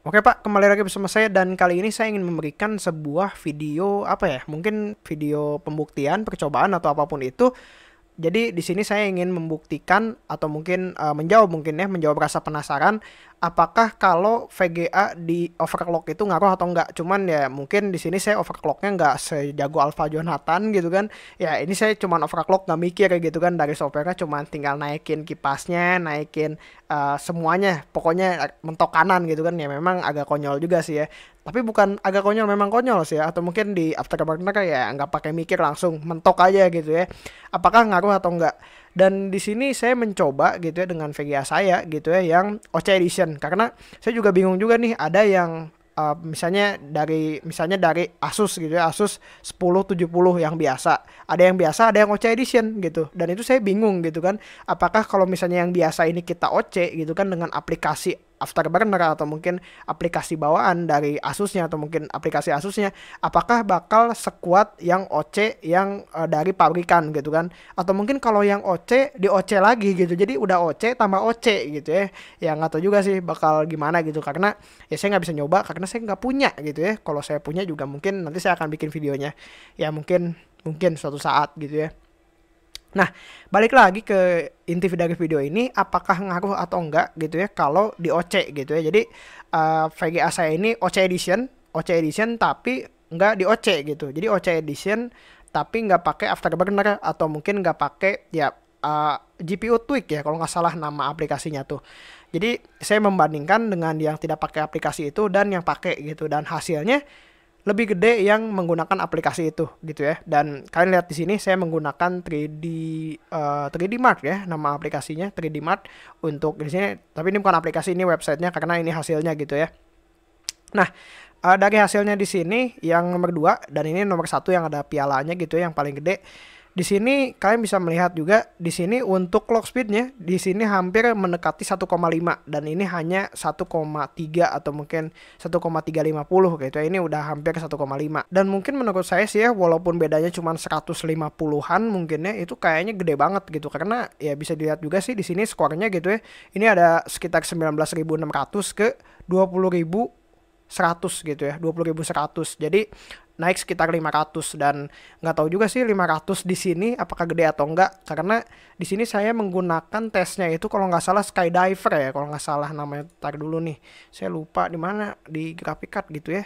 Oke Pak, kembali lagi bersama saya dan kali ini saya ingin memberikan sebuah video apa ya? Mungkin video pembuktian, percobaan atau apapun itu. Jadi di sini saya ingin membuktikan atau mungkin uh, menjawab mungkin ya, menjawab rasa penasaran apakah kalau VGA di overclock itu ngaruh atau enggak. Cuman ya mungkin di sini saya overclocknya nggak sejago Alpha Jonathan gitu kan. Ya ini saya cuman overclock nggak mikir gitu kan dari softwarenya cuman tinggal naikin kipasnya, naikin uh, semuanya. Pokoknya mentok kanan gitu kan ya memang agak konyol juga sih ya. Tapi bukan agak konyol memang konyol sih ya atau mungkin di afterburner ya nggak pakai mikir langsung mentok aja gitu ya. Apakah ngaruh atau enggak? dan di sini saya mencoba gitu ya dengan VGA saya gitu ya yang OC edition karena saya juga bingung juga nih ada yang uh, misalnya dari misalnya dari Asus gitu ya Asus 1070 yang biasa ada yang biasa ada yang OC edition gitu dan itu saya bingung gitu kan apakah kalau misalnya yang biasa ini kita OC gitu kan dengan aplikasi afterburner atau mungkin aplikasi bawaan dari Asusnya atau mungkin aplikasi Asusnya apakah bakal sekuat yang OC yang uh, dari pabrikan gitu kan atau mungkin kalau yang OC di OC lagi gitu jadi udah OC tambah OC gitu ya ya nggak tahu juga sih bakal gimana gitu karena ya saya nggak bisa nyoba karena saya nggak punya gitu ya kalau saya punya juga mungkin nanti saya akan bikin videonya ya mungkin mungkin suatu saat gitu ya Nah, balik lagi ke inti dari video ini, apakah ngaruh atau enggak gitu ya kalau di OC gitu ya. Jadi uh, eh, VGA saya ini OC edition, OC edition tapi enggak di OC gitu. Jadi OC edition tapi enggak pakai afterburner atau mungkin enggak pakai ya uh, eh, GPU tweak ya kalau nggak salah nama aplikasinya tuh. Jadi saya membandingkan dengan yang tidak pakai aplikasi itu dan yang pakai gitu dan hasilnya lebih gede yang menggunakan aplikasi itu gitu ya. Dan kalian lihat di sini saya menggunakan 3D uh, 3D Mart ya nama aplikasinya 3D Mart untuk di sini tapi ini bukan aplikasi ini websitenya karena ini hasilnya gitu ya. Nah, uh, dari hasilnya di sini yang nomor dua dan ini nomor satu yang ada pialanya gitu ya yang paling gede di sini kalian bisa melihat juga di sini untuk clock speednya di sini hampir mendekati 1,5 dan ini hanya 1,3 atau mungkin 1,350 gitu. Ya. Ini udah hampir 1,5 dan mungkin menurut saya sih ya walaupun bedanya cuma 150-an ya itu kayaknya gede banget gitu karena ya bisa dilihat juga sih di sini skornya gitu ya. Ini ada sekitar 19.600 ke 20.100 gitu ya, 20.100. Jadi naik sekitar 500 dan nggak tahu juga sih 500 di sini apakah gede atau enggak karena di sini saya menggunakan tesnya itu kalau nggak salah skydiver ya kalau nggak salah namanya tar dulu nih saya lupa di mana di grafik card gitu ya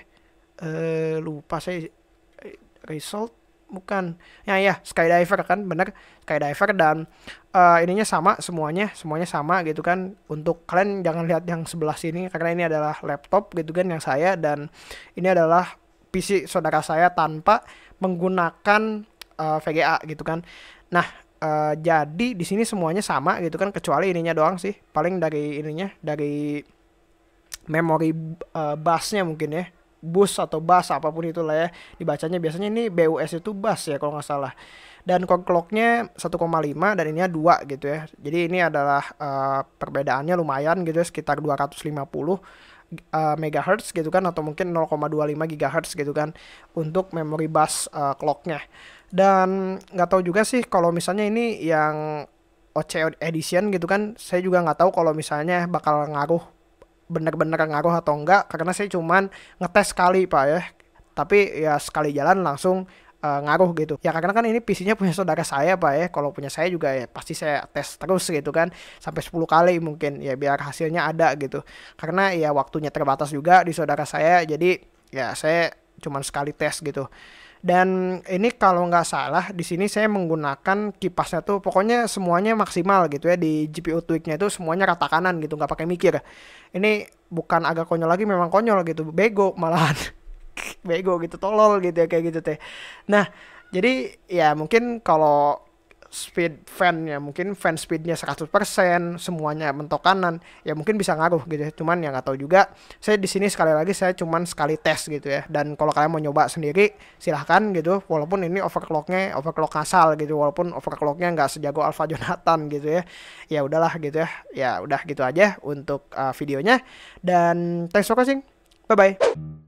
eh lupa saya eh, result bukan ya ya skydiver kan bener skydiver dan uh, ininya sama semuanya semuanya sama gitu kan untuk kalian jangan lihat yang sebelah sini karena ini adalah laptop gitu kan yang saya dan ini adalah PC saudara saya tanpa menggunakan uh, eh, VGA gitu kan. Nah, uh, jadi di sini semuanya sama gitu kan kecuali ininya doang sih. Paling dari ininya dari memori uh, busnya mungkin ya bus atau bus apapun itulah ya dibacanya biasanya ini BUS itu bus ya kalau nggak salah dan clock clocknya 1,5 dan ininya 2 gitu ya jadi ini adalah uh, perbedaannya lumayan gitu ya sekitar 250 uh, megahertz gitu kan atau mungkin 0,25 gigahertz gitu kan untuk memory bus uh, clocknya dan nggak tahu juga sih kalau misalnya ini yang OC edition gitu kan saya juga nggak tahu kalau misalnya bakal ngaruh benar-benar ngaruh atau enggak karena saya cuman ngetes sekali pak ya tapi ya sekali jalan langsung uh, ngaruh gitu ya karena kan ini PC-nya punya saudara saya pak ya kalau punya saya juga ya pasti saya tes terus gitu kan sampai 10 kali mungkin ya biar hasilnya ada gitu karena ya waktunya terbatas juga di saudara saya jadi ya saya cuman sekali tes gitu dan ini kalau nggak salah di sini saya menggunakan kipasnya tuh pokoknya semuanya maksimal gitu ya di GPU tweaknya itu semuanya rata kanan gitu nggak pakai mikir ini bukan agak konyol lagi memang konyol gitu bego malahan bego gitu tolol gitu ya kayak gitu teh nah jadi ya mungkin kalau speed fan ya mungkin fan speednya 100% semuanya mentok kanan ya mungkin bisa ngaruh gitu ya. cuman yang nggak tahu juga saya di sini sekali lagi saya cuman sekali tes gitu ya dan kalau kalian mau nyoba sendiri silahkan gitu walaupun ini overclocknya overclock asal gitu walaupun overclocknya nggak sejago Alpha Jonathan gitu ya ya udahlah gitu ya ya udah gitu aja untuk uh, videonya dan thanks for watching bye bye